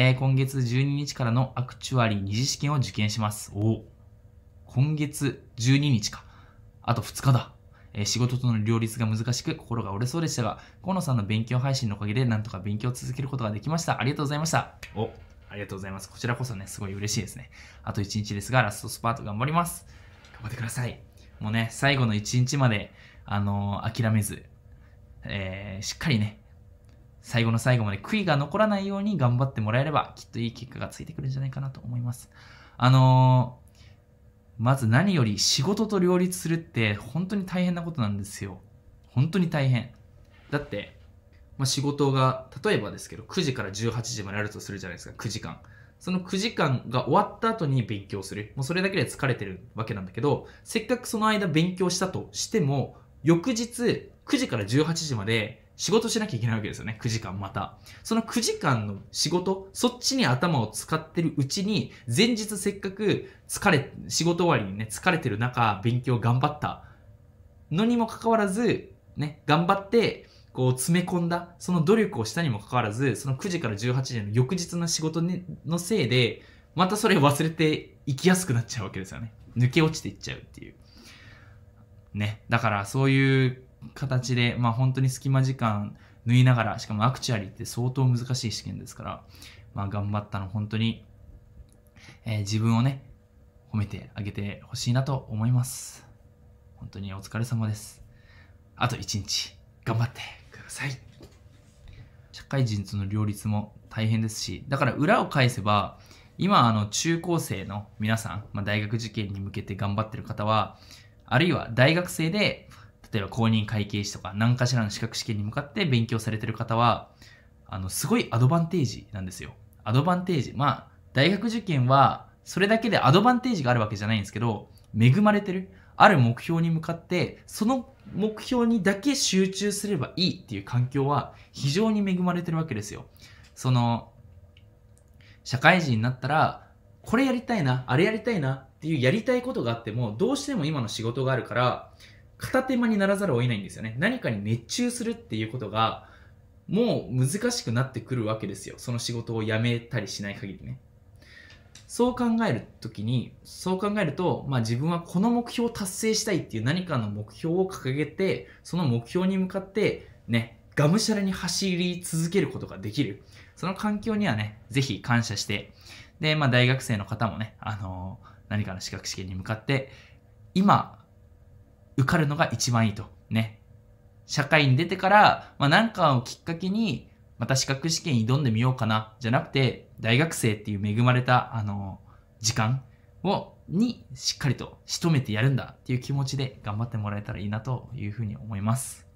えー、今月12日からのアクチュアリー二次試験を受験します。お今月12日か。あと2日だ。えー、仕事との両立が難しく心が折れそうでしたが、河野さんの勉強配信のおかげでなんとか勉強を続けることができました。ありがとうございました。おありがとうございます。こちらこそね、すごい嬉しいですね。あと1日ですが、ラストスパート頑張ります。頑張ってください。もうね、最後の1日まで、あのー、諦めず、えー、しっかりね、最後の最後まで悔いが残らないように頑張ってもらえれば、きっといい結果がついてくるんじゃないかなと思います。あのー、まず何より仕事と両立するって本当に大変なことなんですよ。本当に大変。だって、まあ、仕事が、例えばですけど、9時から18時まであるとするじゃないですか、9時間。その9時間が終わった後に勉強する。もうそれだけで疲れてるわけなんだけど、せっかくその間勉強したとしても、翌日9時から18時まで仕事しなきゃいけないわけですよね。9時間また。その9時間の仕事、そっちに頭を使ってるうちに、前日せっかく疲れ、仕事終わりにね、疲れてる中、勉強頑張ったのにもかかわらず、ね、頑張って、こう詰め込んだ、その努力をしたにもかかわらず、その9時から18時の翌日の仕事のせいで、またそれを忘れて行きやすくなっちゃうわけですよね。抜け落ちていっちゃうっていう。ね。だからそういう形で、まあ、本当に隙間時間縫いながらしかもアクチュアリーって相当難しい試験ですから、まあ、頑張ったの本当に、えー、自分をね褒めてあげてほしいなと思います本当にお疲れ様ですあと1日頑張ってください社会人との両立も大変ですしだから裏を返せば今あの中高生の皆さん、まあ、大学受験に向けて頑張ってる方はあるいは大学生で例えば公認会計士とか何かしらの資格試験に向かって勉強されてる方は、あの、すごいアドバンテージなんですよ。アドバンテージ。まあ、大学受験は、それだけでアドバンテージがあるわけじゃないんですけど、恵まれてる。ある目標に向かって、その目標にだけ集中すればいいっていう環境は非常に恵まれてるわけですよ。その、社会人になったら、これやりたいな、あれやりたいなっていうやりたいことがあっても、どうしても今の仕事があるから、片手間にならざるを得ないんですよね。何かに熱中するっていうことが、もう難しくなってくるわけですよ。その仕事を辞めたりしない限りね。そう考えるときに、そう考えると、まあ自分はこの目標を達成したいっていう何かの目標を掲げて、その目標に向かって、ね、がむしゃらに走り続けることができる。その環境にはね、ぜひ感謝して、で、まあ大学生の方もね、あのー、何かの資格試験に向かって、今、受かるのが一番いいと。ね。社会に出てから、まあ、なんかをきっかけに、また資格試験挑んでみようかな、じゃなくて、大学生っていう恵まれた、あの、時間を、にしっかりと仕留めてやるんだっていう気持ちで頑張ってもらえたらいいなというふうに思います。